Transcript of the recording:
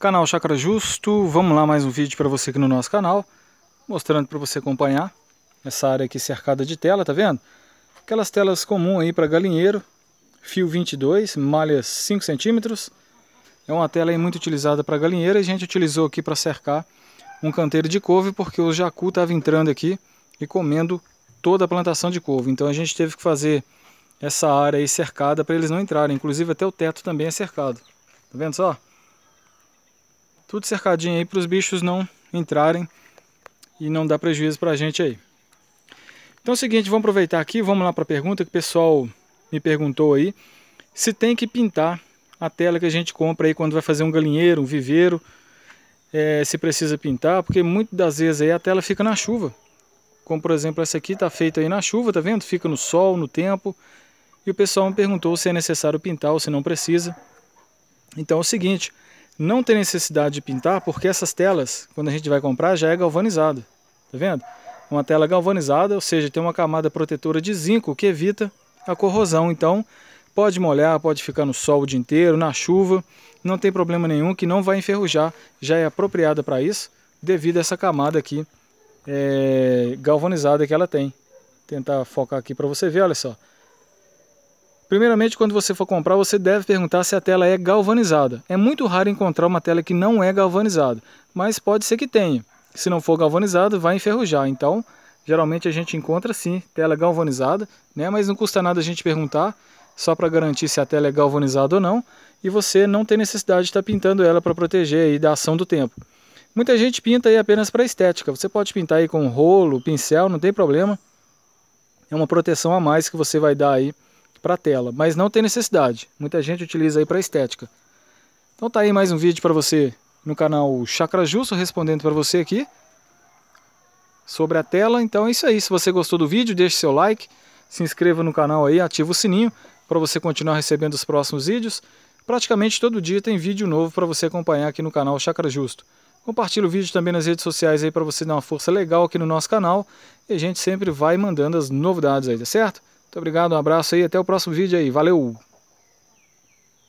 Canal Chakra Justo, vamos lá mais um vídeo para você aqui no nosso canal, mostrando para você acompanhar essa área aqui cercada de tela, tá vendo? Aquelas telas comum aí para galinheiro, fio 22, malha 5 centímetros, é uma tela aí muito utilizada para galinheiro e a gente utilizou aqui para cercar um canteiro de couve porque o jacu estava entrando aqui e comendo toda a plantação de couve, então a gente teve que fazer essa área aí cercada para eles não entrarem, inclusive até o teto também é cercado, tá vendo só? Tudo cercadinho aí para os bichos não entrarem e não dar prejuízo para a gente aí. Então é o seguinte, vamos aproveitar aqui, vamos lá para a pergunta que o pessoal me perguntou aí. Se tem que pintar a tela que a gente compra aí quando vai fazer um galinheiro, um viveiro, é, se precisa pintar, porque muitas das vezes aí a tela fica na chuva. Como por exemplo essa aqui está feita aí na chuva, tá vendo? Fica no sol, no tempo. E o pessoal me perguntou se é necessário pintar ou se não precisa. Então é o seguinte, não tem necessidade de pintar, porque essas telas, quando a gente vai comprar, já é galvanizada. Tá vendo? Uma tela galvanizada, ou seja, tem uma camada protetora de zinco que evita a corrosão. Então, pode molhar, pode ficar no sol o dia inteiro, na chuva, não tem problema nenhum que não vai enferrujar. Já é apropriada para isso, devido a essa camada aqui é, galvanizada que ela tem. Vou tentar focar aqui para você ver, olha só. Primeiramente, quando você for comprar, você deve perguntar se a tela é galvanizada. É muito raro encontrar uma tela que não é galvanizada, mas pode ser que tenha. Se não for galvanizada, vai enferrujar. Então, geralmente a gente encontra sim tela galvanizada, né? mas não custa nada a gente perguntar, só para garantir se a tela é galvanizada ou não, e você não tem necessidade de estar tá pintando ela para proteger aí da ação do tempo. Muita gente pinta aí apenas para estética, você pode pintar aí com rolo, pincel, não tem problema. É uma proteção a mais que você vai dar aí para a tela, mas não tem necessidade. Muita gente utiliza aí para estética. Então tá aí mais um vídeo para você no canal Chakra Justo respondendo para você aqui sobre a tela. Então é isso aí. Se você gostou do vídeo, deixe seu like, se inscreva no canal aí, ative o sininho para você continuar recebendo os próximos vídeos. Praticamente todo dia tem vídeo novo para você acompanhar aqui no canal Chakra Justo. Compartilhe o vídeo também nas redes sociais aí para você dar uma força legal aqui no nosso canal. E a gente sempre vai mandando as novidades aí, tá certo? Muito obrigado, um abraço aí, até o próximo vídeo aí. Valeu!